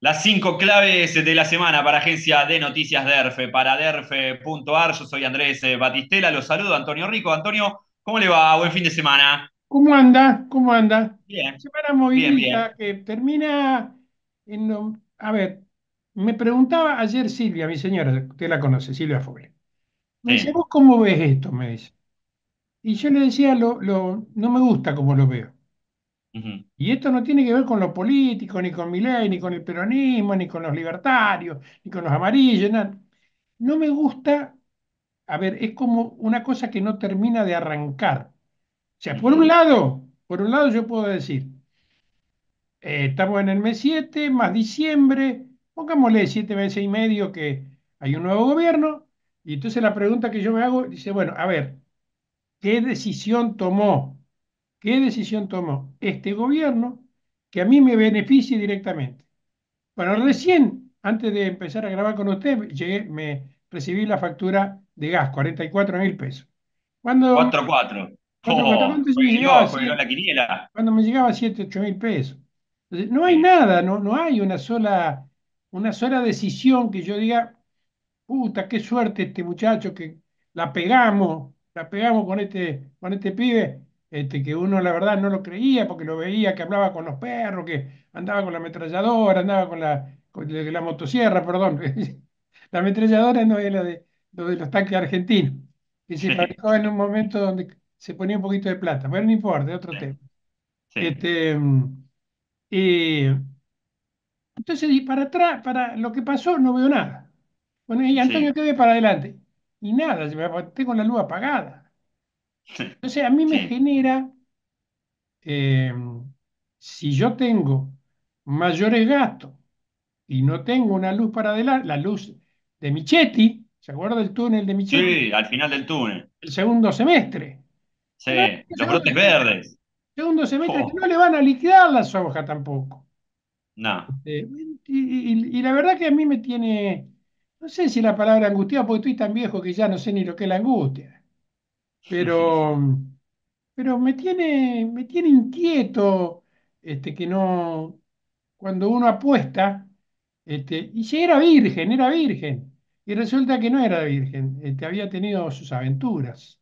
Las cinco claves de la semana para Agencia de Noticias DERFE, para DERFE.ar. Yo soy Andrés eh, Batistela, los saludo, Antonio Rico. Antonio, ¿cómo le va? Buen fin de semana. ¿Cómo anda? ¿Cómo anda? Bien. Semana movida que termina en... A ver, me preguntaba ayer Silvia, mi señora, usted la conoce, Silvia Fogle. Me dice, ¿vos cómo ves esto? Me dice. Y yo le decía, no me gusta cómo lo veo. Y esto no tiene que ver con lo político, ni con mi ley, ni con el peronismo, ni con los libertarios, ni con los amarillos. No, me gusta, a ver, es como una cosa que no termina de arrancar. O sea, por un lado, por un lado yo puedo decir, eh, estamos en el mes 7, más diciembre, pongámosle 7 meses y medio que hay un nuevo gobierno, y entonces la pregunta que yo me hago dice, bueno, a ver, ¿qué decisión tomó ¿Qué decisión tomó este gobierno que a mí me beneficie directamente? Bueno, recién, antes de empezar a grabar con usted, me recibí la factura de gas, 44 mil pesos. Cuando, 4-4. cuando me llegaba 7, 8 mil pesos. no hay nada, no, no hay una sola, una sola decisión que yo diga, puta, qué suerte este muchacho que la pegamos, la pegamos con este, con este pibe este, que uno la verdad no lo creía porque lo veía que hablaba con los perros, que andaba con la ametralladora, andaba con la, la, motosierra, perdón. la ametralladora no era de, de los tanques argentinos, que se en un momento donde se ponía un poquito de plata, pero no importa, otro tema. Este, entonces, y para atrás, para lo que pasó, no veo nada. Bueno, y Antonio, ¿qué ve para adelante? Y nada, tengo la luz apagada. Entonces, a mí me genera, eh, si yo tengo mayores gastos y no tengo una luz para adelante, la luz de Michetti, ¿se acuerda del túnel de Michetti? Sí, al final del túnel. El segundo semestre. Sí, los brotes verdes. Segundo semestre, que oh. no le van a liquidar la soja tampoco. No. Este, y, y, la verdad que a mí me tiene, no sé si la palabra angustia, porque estoy tan viejo que ya no sé ni lo que es la angustia pero, pero me tiene, me tiene inquieto este, que no, cuando uno apuesta, este, y si era virgen, era virgen, y resulta que no era virgen, este, había tenido sus aventuras.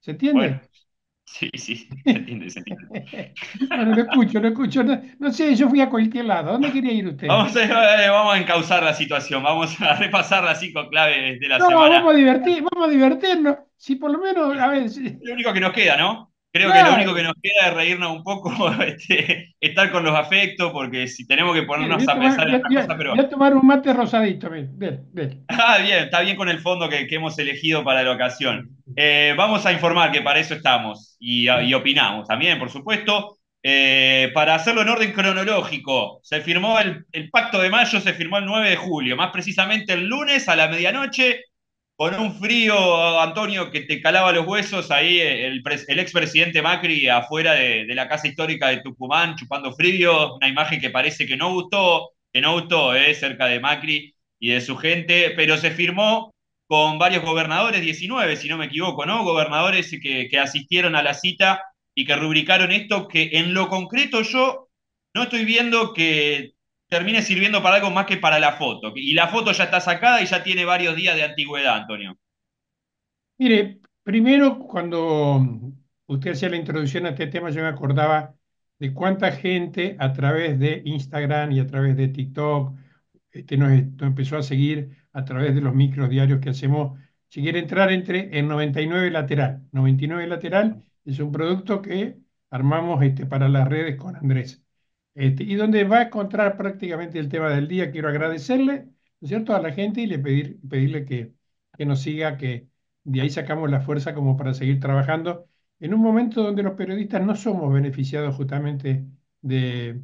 ¿Se entiende? Sí, sí, se entiende, entiende. Bueno, no escucho, lo escucho. No, sé, yo fui a cualquier lado. ¿Dónde quería ir usted? Eh, vamos a, encauzar la situación. Vamos a repasar las cinco claves de la semana. Vamos a, divertir, vamos divertirnos. Si por lo menos, a ver. Lo único que nos queda, ¿no? Creo que lo único que nos queda es reírnos un poco, este, estar con los afectos, porque si tenemos que ponernos a pensar en otra cosa, pero. Voy a tomar un mate rosadito, bien, bien, Ah, bien, está bien con el fondo que, hemos elegido para la ocasión. Eh, vamos a informar que para eso estamos y, opinamos también, por supuesto. Eh, para hacerlo en orden cronológico, se firmó el pacto de mayo, se firmó el 9 de julio, más precisamente el lunes a la medianoche, con un frío, Antonio, que te calaba los huesos ahí el, el expresidente Macri afuera de, la casa histórica de Tucumán, chupando frío, una imagen que parece que no gustó, que no gustó eh, cerca de Macri y de su gente, pero se firmó con varios gobernadores, 19 si no me equivoco, ¿no? Gobernadores que asistieron a la cita y que rubricaron esto, que en lo concreto yo no estoy viendo que termine sirviendo para algo más que para la foto. Y la foto ya está sacada y ya tiene varios días de antigüedad, Antonio. Mire, primero cuando usted hacía la introducción a este tema, yo me acordaba de cuánta gente a través de Instagram y a través de TikTok este, nos, empezó a seguir a través de los micros diarios que hacemos. Si quiere entrar, entre el 99 Lateral. 99 Lateral es un producto que armamos este, para las redes con Andrés. Este, y donde va a encontrar prácticamente el tema del día. Quiero agradecerle, ¿no es cierto?, a la gente y le pedir, pedirle que, que nos siga, que de ahí sacamos la fuerza como para seguir trabajando en un momento donde los periodistas no somos beneficiados justamente de,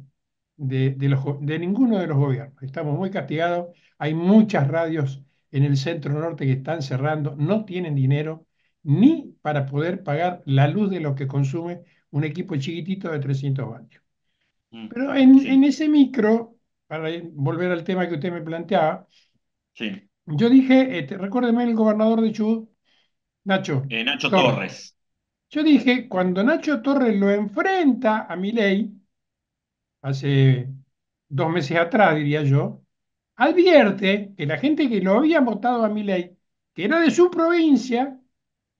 de, de, de ninguno de los gobiernos. Estamos muy castigados. Hay muchas radios en el centro norte que están cerrando, no tienen dinero ni para poder pagar la luz de lo que consume un equipo chiquitito de 300 vatios. Mm, Pero en, ese micro, para volver al tema que usted me planteaba, sí. yo dije, este, recuérdeme el gobernador de Chubut, Nacho. Eh, Nacho Torres. Yo dije, cuando Nacho Torres lo enfrenta a Milei, hace dos meses atrás, diría yo, advierte que la gente que lo había votado a Milei, que era de su provincia,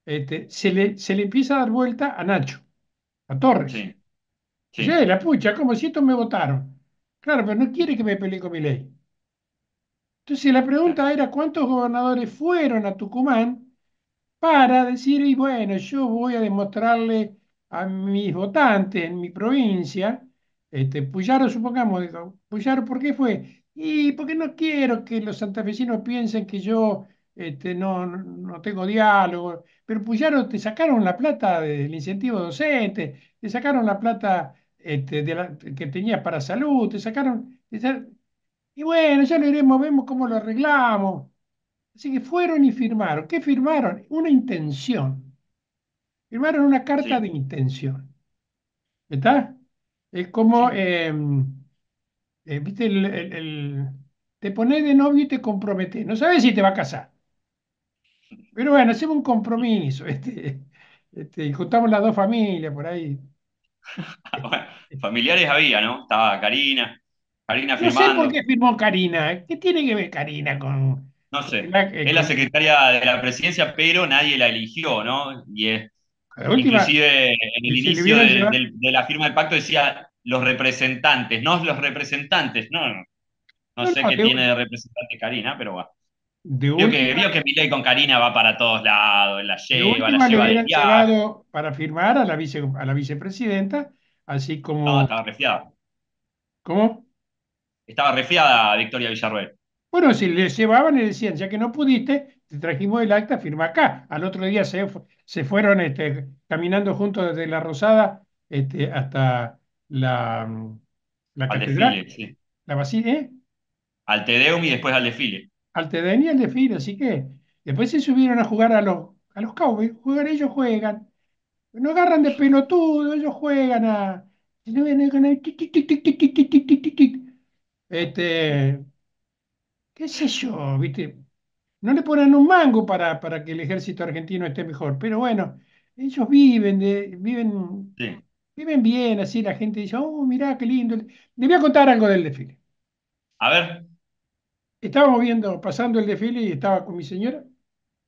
este, se, le, se le empieza a dar vuelta a Nacho, a Torres. Sí. Sí. Eh, la pucha, como si estos me votaron. Claro, pero no quiere que me pelee con mi ley. Entonces la pregunta era cuántos gobernadores fueron a Tucumán para decir, y bueno, yo voy a demostrarle a mis votantes en mi provincia, este, Puyaro, supongamos, digo, Puyaro, ¿por qué fue? Y porque no quiero que los santafesinos piensen que yo este, no, no tengo diálogo, pero Puyaro te sacaron la plata del incentivo docente, te sacaron la plata este, la, que tenía para salud, te sacaron. Y bueno, ya lo iremos, vemos cómo lo arreglamos. Así que fueron y firmaron. ¿Qué firmaron? Una intención. Firmaron una carta de intención. ¿Está? Es como, em, eh, viste, el, te pones de novio y te comprometes. No sabes si te va a casar. Pero bueno, hacemos un compromiso. Este, este juntamos las dos familias por ahí. bueno, Familiares había, ¿no? Estaba Karina. Karina firmando. No sé por qué firmó Karina. ¿eh? ¿Qué tiene que ver Karina con.? No sé. es la secretaria de la presidencia, pero nadie la eligió, ¿no? Y es, inclusive en el inicio de, la firma del pacto decía los representantes, no los representantes, no. No, no sé qué tiene de representante Karina, pero va. Vio que, creo que, con Karina va para todos lados, la lleva, la lleva. Le había para firmar a la, vice, a la vicepresidenta así como. estaba refiada. ¿Cómo? Estaba refiada Victoria Villarroel. Bueno, si le llevaban y decían, ya que no pudiste, te trajimos el acta, firma acá. Al otro día se, se fueron este, caminando juntos desde la Rosada este, hasta la, mm, la catedral. sí. La ¿eh? Al Tedeum y después al desfile. Al Tedeum y al desfile, así que después se subieron a jugar a los, a los Cowboys. Juegan ellos, juegan. No agarran de pelotudo, ellos juegan a. Este. ¿Qué sé yo? ¿Viste? No le ponen un mango para, para que el ejército argentino esté mejor, pero bueno, ellos viven, de, viven, viven bien, así la gente dice, oh, mirá, qué lindo. Le voy a contar algo del desfile. A ver. Estábamos viendo, pasando el desfile y estaba con mi señora.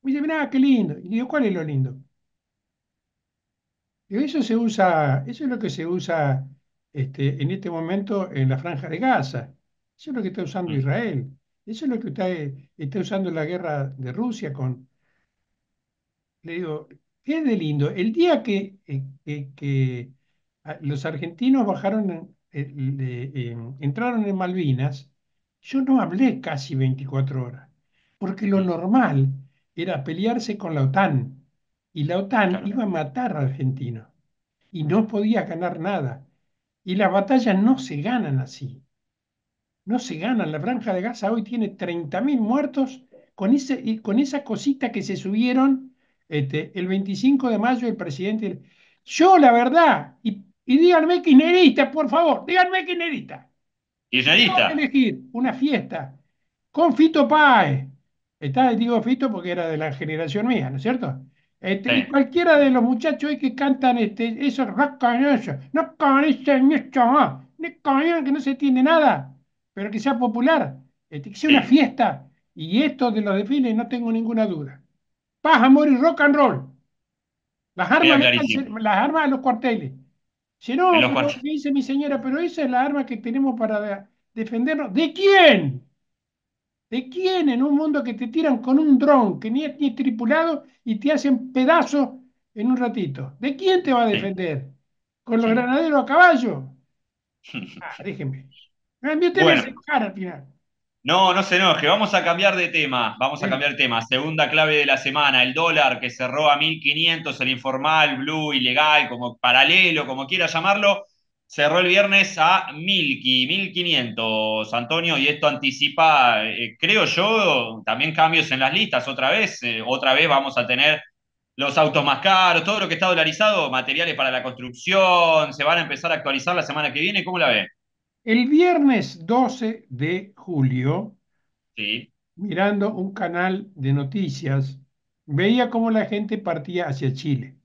Me dice, mirá, qué lindo. Y digo, ¿cuál es lo lindo? Eso se usa, eso es lo que se usa este, en este momento en la franja de Gaza. Eso es lo que está usando mm. Israel. Eso es lo que está, está usando la guerra de Rusia con... Le digo, qué de lindo. El día que, eh, que, ah, los argentinos bajaron, eh, em, entraron en Malvinas, yo no hablé casi 24 horas, porque lo mm. normal era pelearse con la OTAN y la OTAN iba a matar a argentinos y no podía ganar nada. Y las batallas no se ganan así. No se ganan. La franja de Gaza hoy tiene 30.000 muertos con, ese, con esa cosita que se subieron este, el 25 de mayo el presidente. Yo, la verdad, y, díganme kirchnerista, por favor, díganme kirchnerista. Kirchnerista. No elegir una fiesta con Fito Páez. Está, digo Fito porque era de la generación mía, ¿no es cierto? Este, y cualquiera de los muchachos que cantan este, esos no que no se tiene nada, pero que sea popular, este, que sea una fiesta. Y esto de los desfiles no tengo ninguna duda. Paz, amor y rock and roll. Las armas, las, armas de los cuarteles. Si no, dice mi señora, pero esa es la arma que tenemos para defendernos. ¿De quién? ¿De quién en un mundo que te tiran con un dron que ni es, tripulado y te hacen pedazos en un ratito? ¿De quién te va a defender? ¿Con los granaderos a caballo? Ah, déjenme. Ah, bueno. al No, no se enoje, vamos a cambiar de tema, vamos a cambiar de tema. Segunda clave de la semana, el dólar que cerró a 1.500, el informal, blue, ilegal, como paralelo, como quiera llamarlo, cerró el viernes a 1500, Antonio, y esto anticipa, eh, creo yo, también cambios en las listas otra vez. Eh, otra vez vamos a tener los autos más caros, todo lo que está dolarizado, materiales para la construcción, se van a empezar a actualizar la semana que viene. ¿Cómo la ve? El viernes 12 de julio, mirando un canal de noticias, veía cómo la gente partía hacia Chile.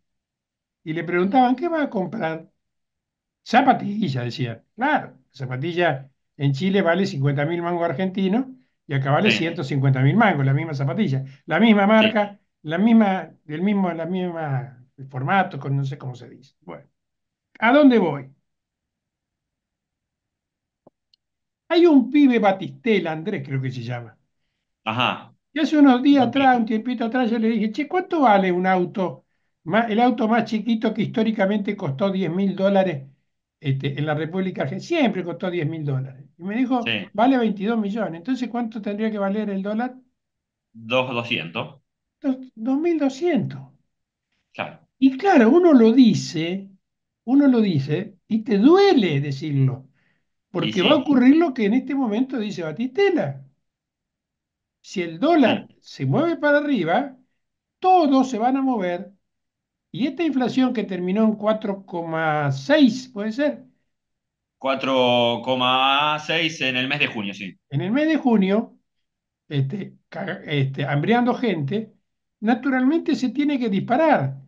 Y le preguntaban, ¿qué va a comprar? Zapatilla, decía. Claro, zapatilla en Chile vale 50.000 mangos argentinos y acá vale 150.000 mangos, la misma zapatilla, la misma marca, la misma, el mismo, la misma formato, con no sé cómo se dice. Bueno, ¿a dónde voy? Hay un pibe Batistela, Andrés creo que se llama. Ajá. Y hace unos días atrás, un tiempito atrás, yo le dije, che, ¿cuánto vale un auto? El auto más chiquito que históricamente costó 10 mil dólares este, en la República Argentina, siempre costó 10 mil dólares. Y me dijo, vale 22 millones. Entonces, ¿cuánto tendría que valer el dólar? 2.200. 2.200. Claro. Y claro, uno lo dice, uno lo dice y te duele decirlo, porque va a ocurrir lo que en este momento dice Batistela. Si el dólar se mueve para arriba, todos se van a mover y esta inflación que terminó en 4,6, ¿puede ser? 4,6 en el mes de junio, sí. En el mes de junio, este, este, gente, naturalmente se tiene que disparar.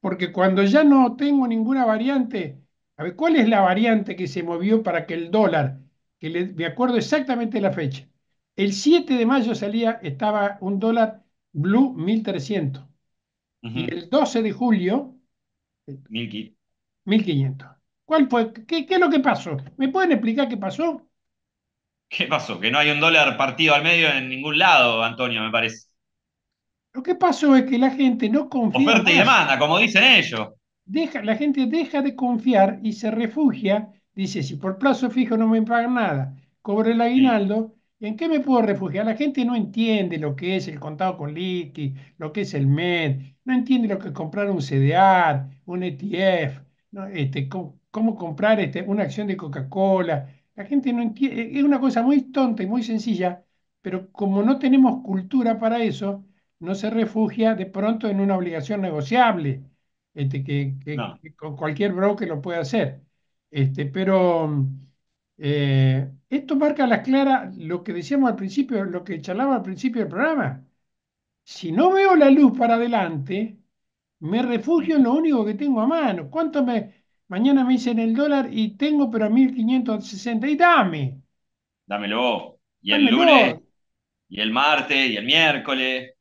Porque cuando ya no tengo ninguna variante, a ver, ¿cuál es la variante que se movió para que el dólar, que le, me acuerdo exactamente la fecha, el 7 de mayo salía, estaba un dólar blue 1300. Y el 12 de julio... 1500. Eh, ¿Cuál fue? ¿Qué, es lo que pasó? ¿Me pueden explicar qué pasó? ¿Qué pasó? Que no hay un dólar partido al medio en ningún lado, Antonio, me parece. Lo que pasó es que la gente no confía. Oferta y demanda, como dicen ellos. Deja, la gente deja de confiar y se refugia. Dice, si por plazo fijo no me pagan nada, cobro el aguinaldo, ¿En qué me puedo refugiar? La gente no entiende lo que es el contado con liqui, lo que es el MED, no entiende lo que es comprar un CDA, un ETF, este, cómo, comprar este, una acción de Coca-Cola. La gente no entiende, e, es una cosa muy tonta y muy sencilla, pero como no tenemos cultura para eso, no se refugia de pronto en una obligación negociable, este, que, que cualquier broker lo puede hacer. Este, pero eh, esto marca a las claras lo que decíamos al principio, lo que charlaba al principio del programa. Si no veo la luz para adelante, me refugio en lo único que tengo a mano. ¿Cuánto me... Mañana me dicen el dólar y tengo pero a 1560 y dame. Dámelo. Y el lunes, y el martes, y el miércoles.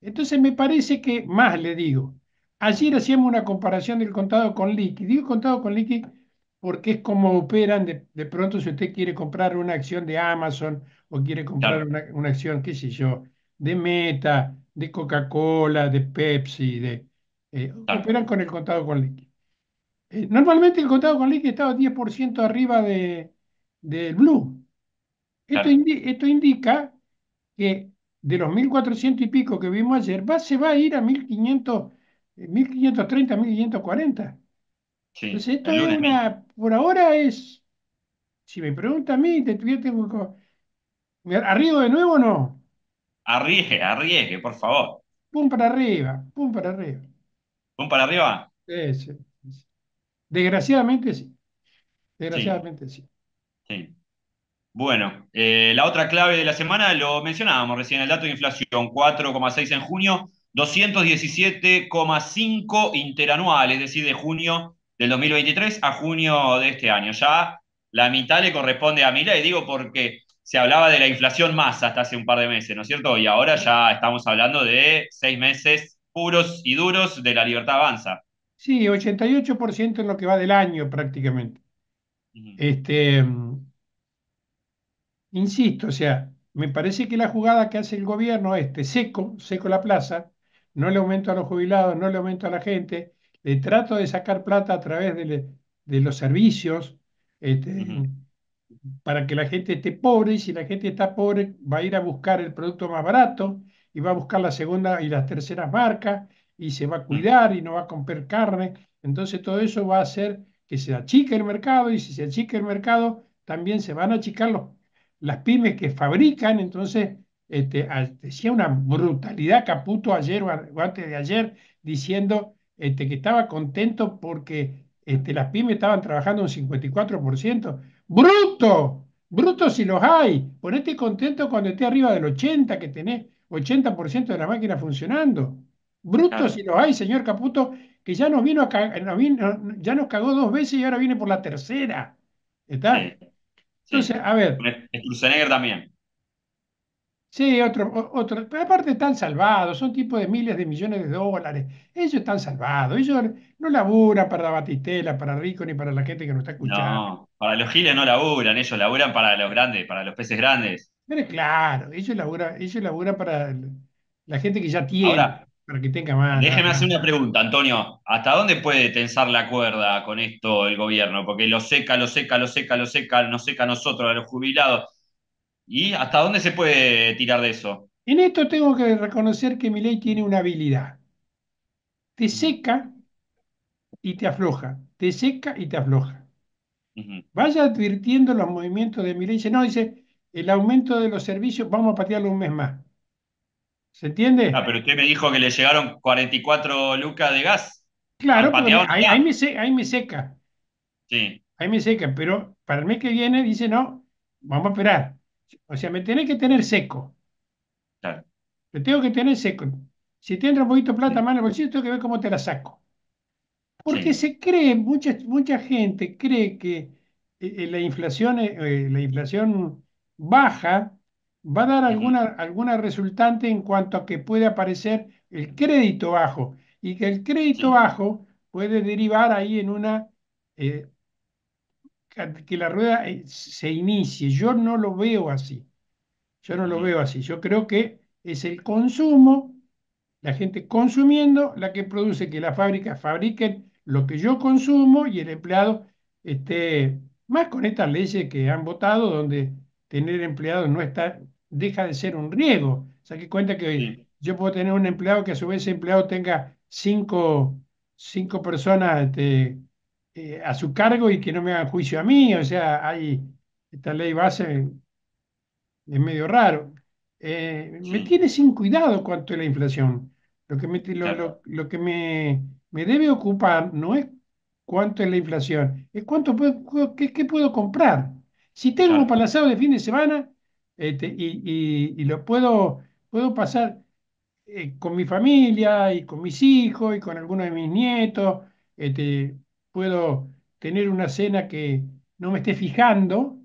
Entonces me parece que, más le digo, ayer hacíamos una comparación del contado con liqui. Digo contado con liqui porque es como operan de, pronto si usted quiere comprar una acción de Amazon o quiere comprar una, acción, qué sé yo, de Meta, de Coca-Cola, de Pepsi, de, eh, operan con el contado con liqui. Eh, normalmente el contado con está estaba 10% arriba del Blue. Esto, indica que de los 1.400 y pico que vimos ayer, se va a ir a 1.500, 1.530, 1.540. Entonces, esto es una, por ahora es, si me pregunta a mí, te que, ¿Arriesgo de nuevo o no? Arriesgue, arriesgue, por favor. Pum para arriba, pum para arriba. ¿Pum para arriba? Sí, sí, Desgraciadamente sí. Desgraciadamente sí. sí. Bueno, eh, la otra clave de la semana lo mencionábamos recién, el dato de inflación, 4,6 en junio, 217,5 interanual, es decir, de junio del 2023 a junio de este año. Ya la mitad le corresponde a y digo porque se hablaba de la inflación más hasta hace un par de meses, ¿no es cierto? Y ahora ya estamos hablando de seis meses puros y duros de la libertad avanza. Sí, 88% en lo que va del año prácticamente. Este, mm, insisto, o sea, me parece que la jugada que hace el gobierno este, seco, seco la plaza, no le aumento a los jubilados, no le aumento a la gente, eh, trato de sacar plata a través de, los servicios este, para que la gente esté pobre y si la gente está pobre va a ir a buscar el producto más barato y va a buscar la segunda y las terceras marcas y se va a cuidar y no va a comprar carne. Entonces todo eso va a hacer que se achique el mercado y si se achique el mercado también se van a achicar las pymes que fabrican. Entonces este, decía una brutalidad Caputo ayer o antes de ayer diciendo este, que estaba contento porque este, las pymes estaban trabajando un 54%. ¡Bruto! ¡Bruto si los hay! Ponete contento cuando esté arriba del 80% que tenés 80% de la máquina funcionando. ¡Bruto si los hay, señor Caputo! Que ya nos vino, a ya nos cagó dos veces y ahora viene por la tercera. ¿Está? Entonces, a ver. también. Sí, otro, otro, aparte están salvados, son tipos de miles de millones de dólares. Ellos están salvados, ellos no laburan para la Batistela, para Rico, ni para la gente que nos está escuchando. No, para los giles no laburan, ellos laburan para los grandes, para los peces grandes. Pero claro, ellos laburan, ellos laburan para la gente que ya tiene, para que tenga más. Déjeme hacer una pregunta, Antonio. ¿Hasta dónde puede tensar la cuerda con esto el gobierno? Porque lo seca, lo seca, lo seca, lo seca, nos seca a nosotros, a los jubilados ¿Y hasta dónde se puede tirar de eso? En esto tengo que reconocer que ley tiene una habilidad. Te seca y te afloja, te seca y te afloja. Vaya advirtiendo los movimientos de Milei. Dice, no, dice, el aumento de los servicios, vamos a patearlo un mes más. ¿Se entiende? Ah, pero usted me dijo que le llegaron 44 lucas de gas. Claro, ahí, me seca, ahí, me seca, Ahí me seca, pero para el mes que viene dice, no, vamos a esperar. O sea, me tenés que tener seco. Claro. Me tengo que tener seco. Si te entra un poquito de plata más en el bolsillo, tengo que ver cómo te la saco. Porque se cree, mucha, mucha gente cree que eh, eh, la, inflación, eh, la inflación baja va a dar alguna, alguna resultante en cuanto a que puede aparecer el crédito bajo y que el crédito bajo puede derivar ahí en una que la rueda eh, se inicie. Yo no lo veo así. Yo no lo veo así. Yo creo que es el consumo, la gente consumiendo, la que produce que las fábricas fabriquen lo que yo consumo y el empleado esté más con estas leyes que han votado, donde tener empleados no está, deja de ser un riesgo. que cuenta que yo puedo tener un empleado que a su vez ese empleado tenga cinco, personas este, eh, a su cargo y que no me hagan juicio a mí. O sea, hay esta ley base es medio raro. Eh, me tiene sin cuidado cuánto es la inflación. Lo que me, lo, que me, debe ocupar no es cuánto es la inflación, es cuánto puedo, qué, puedo comprar. Si tengo un palazado de fin de semana este, y, lo puedo, puedo pasar eh, con mi familia y con mis hijos y con algunos de mis nietos, este, puedo tener una cena que no me esté fijando,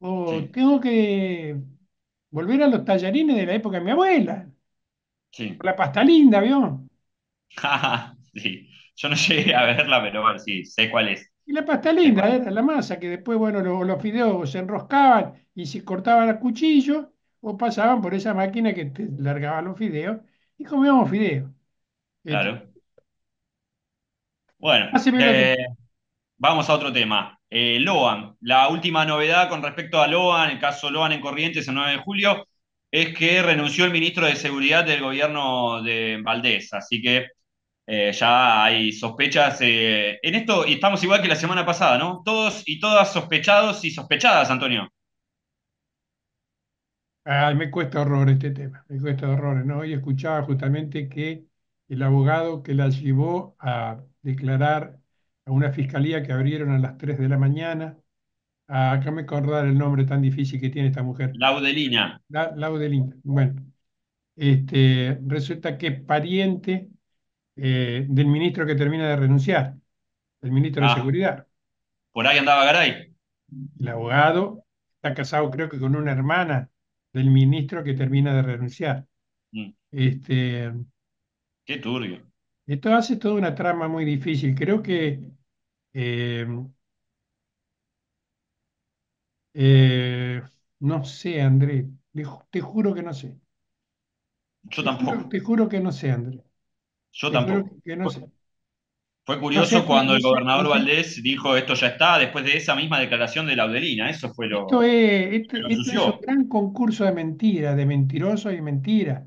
o tengo que volver a los tallarines de la época de mi abuela. La pasta linda, ¿vio? sí. Yo no llegué a verla, pero bueno, sí, sé cuál es. Y la pasta linda era la masa que después, bueno, los, fideos se enroscaban y se cortaban a cuchillo o pasaban por esa máquina que largaba los fideos y comíamos fideos. Claro. Bueno, ah, eh, vamos a otro tema. Eh, Loan, la última novedad con respecto a Loan, el caso Loan en Corrientes el 9 de julio, es que renunció el ministro de Seguridad del gobierno de Valdés. Así que eh, ya hay sospechas en esto y estamos igual que la semana pasada, ¿no? Todos y todas sospechados y sospechadas, Antonio. me cuesta horror este tema, me cuesta horror, ¿no? Hoy escuchaba justamente que el abogado que la llevó a declarar a una fiscalía que abrieron a las 3 de la mañana. Ah, acá me acordar el nombre tan difícil que tiene esta mujer. Laudelina. La, Laudelina. Bueno, este, resulta que es pariente eh, del ministro que termina de renunciar, el ministro de ah. Seguridad. Por ahí andaba Garay. El abogado está casado creo que con una hermana del ministro que termina de renunciar. Mm. Este, turbio. Esto hace toda una trama muy difícil. Creo que eh, eh, no sé, André. Te, juro que no sé. Yo tampoco. te juro que no sé, André. Yo tampoco. Fue, curioso cuando el gobernador Valdés dijo esto ya está, después de esa misma declaración de Laudelina. Eso fue lo es, esto, es un gran concurso de mentiras, de mentirosos y mentiras.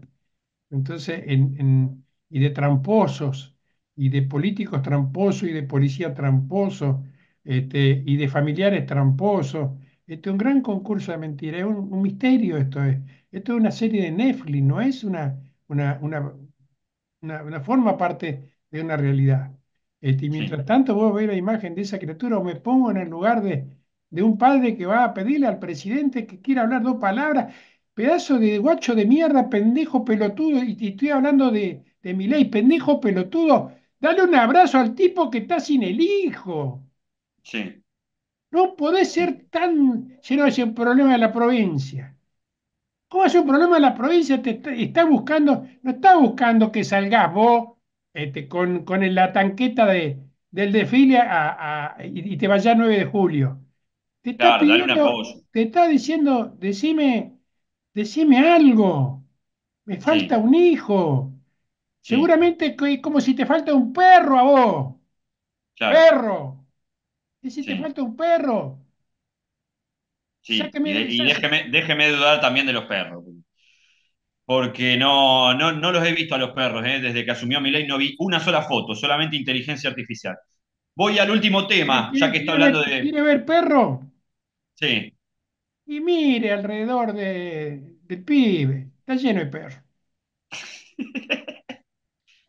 Entonces, en- y de tramposos y de políticos tramposos y de policía tramposo este, y de familiares tramposos. Este un gran concurso de mentiras, es un, misterio esto es. Esto es una serie de Netflix, no es una, una, una, una, forma parte de una realidad. Este, y mientras tanto voy a ver la imagen de esa criatura o me pongo en el lugar de, de un padre que va a pedirle al presidente que quiera hablar dos palabras, pedazo de guacho de mierda, pendejo, pelotudo, y estoy hablando de, de mi ley, pendejo pelotudo, dale un abrazo al tipo que está sin el hijo. Sí. No podés ser tan lleno es un problema de la provincia. ¿Cómo es un problema de la provincia? está, buscando, no está buscando que salgas vos este, con, la tanqueta de, del desfile y, te vayas 9 de julio. Te está, pidiendo, te está diciendo, decime, decime algo. Me falta un hijo. Seguramente es como si te falta un perro a vos. Perro. y si te falta un perro. Sí, y, déjeme, dudar también de los perros. Porque no, no, no los he visto a los perros, ¿eh? desde que asumió mi ley no vi una sola foto, solamente inteligencia artificial. Voy al último tema, ya que está hablando de. ¿Quiere ver perro? Sí. Y mire alrededor de, del pibe, está lleno de perros.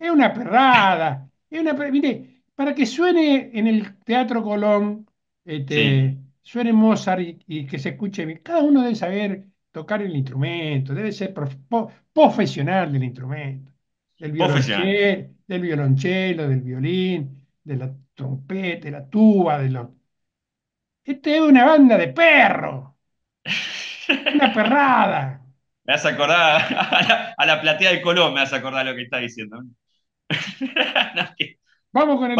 Es una perrada. Es una para que suene en el Teatro Colón, este, suene Mozart y, que se escuche Cada uno debe saber tocar el instrumento, debe ser profesional del instrumento. Del violonchelo, del violín, de la trompeta, de la tuba, de los. Esta es una banda de perro. Una perrada. Me vas a acordar a la, platea de Colón, me vas a acordar lo que está diciendo. Vamos con el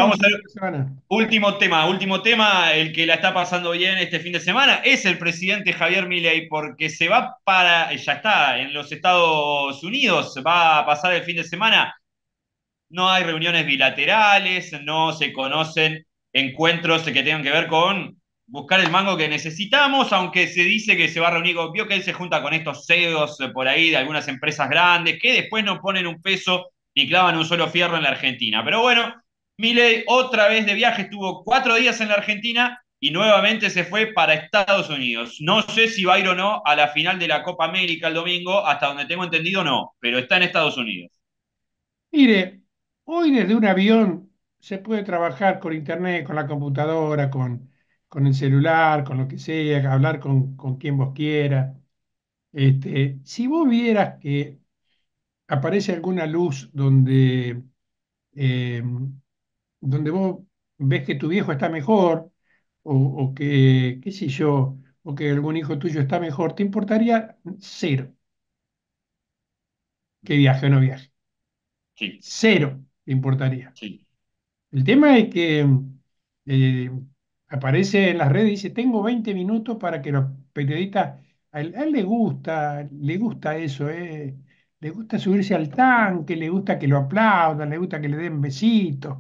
semana. último tema, último tema, el que la está pasando bien este fin de semana es el presidente Javier Milei porque se va para, ya está, en los Estados Unidos, va a pasar el fin de semana. No hay reuniones bilaterales, no se conocen encuentros que tengan que ver con buscar el mango que necesitamos, aunque se dice que se va a reunir vio que él se junta con estos CEOs por ahí de algunas empresas grandes que después no ponen un peso ni clavan un solo fierro en la Argentina. Pero bueno, Miley, otra vez de viaje, estuvo cuatro días en la Argentina y nuevamente se fue para Estados Unidos. No sé si va a ir o no a la final de la Copa América el domingo, hasta donde tengo entendido no, pero está en Estados Unidos. Mire, hoy desde un avión se puede trabajar con internet, con la computadora, con, con el celular, con lo que sea, hablar con, con quien vos quieras. Este, si vos vieras que aparece alguna luz donde, em, donde vos ves que tu viejo está mejor o, que, qué sé yo, o que algún hijo tuyo está mejor, te importaría cero que viaje o no viaje. Sí. Cero te importaría. El tema es que eh, aparece en las redes y dice, tengo 20 minutos para que los periodistas, él, a él le gusta, le gusta eso, eh le gusta subirse al tanque, le gusta que lo aplaudan, le gusta que le den besitos.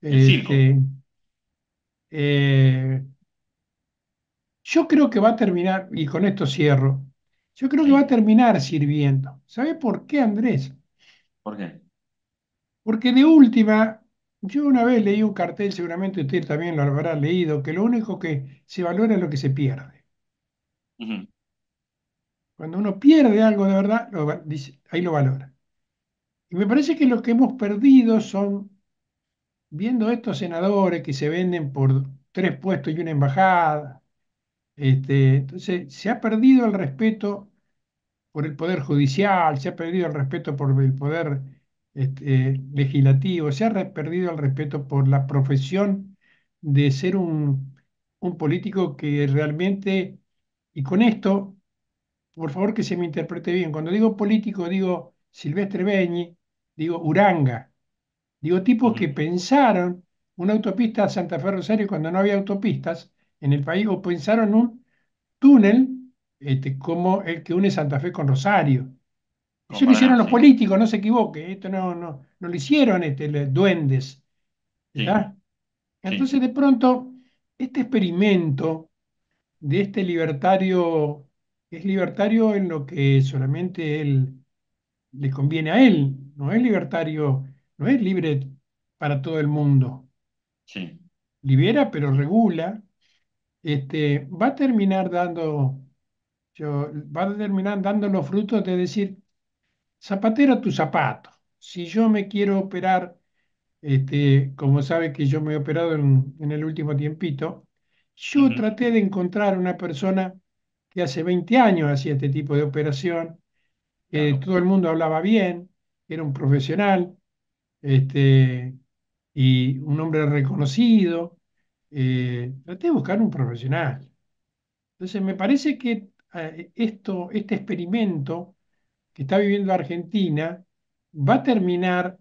Este, eh, yo creo que va a terminar, y con esto cierro, yo creo que va a terminar sirviendo. ¿Sabe por qué, Andrés? ¿Por qué? Porque de última, yo una vez leí un cartel, seguramente usted también lo habrá leído, que lo único que se valora es lo que se pierde. Ajá. Cuando uno pierde algo de verdad, ahí lo valora. Y me parece que lo que hemos perdido son, viendo estos senadores que se venden por tres puestos y una embajada, este, entonces se ha perdido el respeto por el poder judicial, se ha perdido el respeto por el poder este, legislativo, se ha perdido el respeto por la profesión de ser un político que realmente, y con esto por favor que se me interprete bien, cuando digo político digo Silvestre Beñi, digo Uranga, digo tipos que pensaron una autopista Santa Fe Rosario cuando no había autopistas en el país, o pensaron un túnel este, como el que une Santa Fe con Rosario. Eso lo hicieron los políticos, no se equivoque, esto no, no, lo hicieron este, los duendes. Entonces, de pronto, este experimento de este libertario es libertario en lo que solamente él le conviene a él, no es libertario, no es libre para todo el mundo. Sí. Libera, pero regula. Este, va a terminar dando, yo, va a terminar dando los frutos de decir, zapatero tu zapato. Si yo me quiero operar, este, como sabe que yo me he operado en, el último tiempito, yo traté de encontrar una persona hace 20 años hacía este tipo de operación, que todo el mundo hablaba bien, era un profesional, este, y un hombre reconocido. Eh, traté de buscar un profesional. Entonces, me parece que eh, esto, este experimento que está viviendo Argentina va a terminar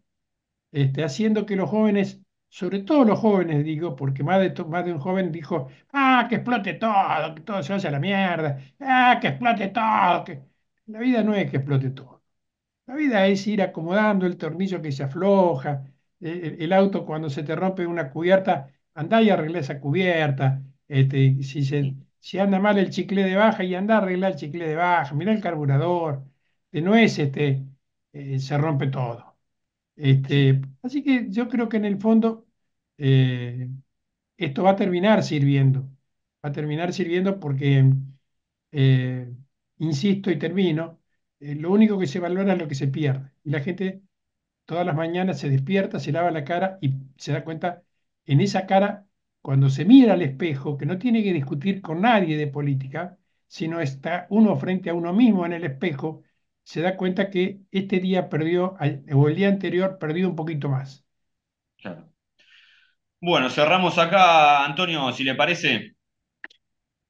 este, haciendo que los jóvenes sobre todo los jóvenes, digo, porque más de, un joven dijo, ah, que explote todo, que todo se vaya a la mierda, ah, que explote todo. La vida no es que explote todo. La vida es ir acomodando el tornillo que se afloja, e-, e-, el, auto cuando se te rompe una cubierta, andá y arregla esa cubierta, este, si, si anda mal el chicle de baja y andá a arreglar el chicle de baja, mira el carburador, de no es este, eh, se rompe todo. Este, así que yo creo que en el fondo eh, esto va a terminar sirviendo, va a terminar sirviendo porque, eh, insisto y termino, eh, lo único que se valora es lo que se pierde. Y la gente todas las mañanas se despierta, se lava la cara y se da cuenta en esa cara, cuando se mira al espejo, que no tiene que discutir con nadie de política, sino está uno frente a uno mismo en el espejo se da cuenta que este día perdió, o el día anterior perdió un poquito más. Claro. Bueno, cerramos acá, Antonio, si le parece.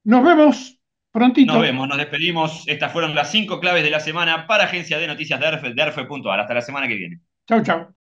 Nos vemos prontito. Nos vemos, nos despedimos. Estas fueron las cinco claves de la semana para Agencia de Noticias de Derfe, de Hasta la semana que viene. Chau, chau.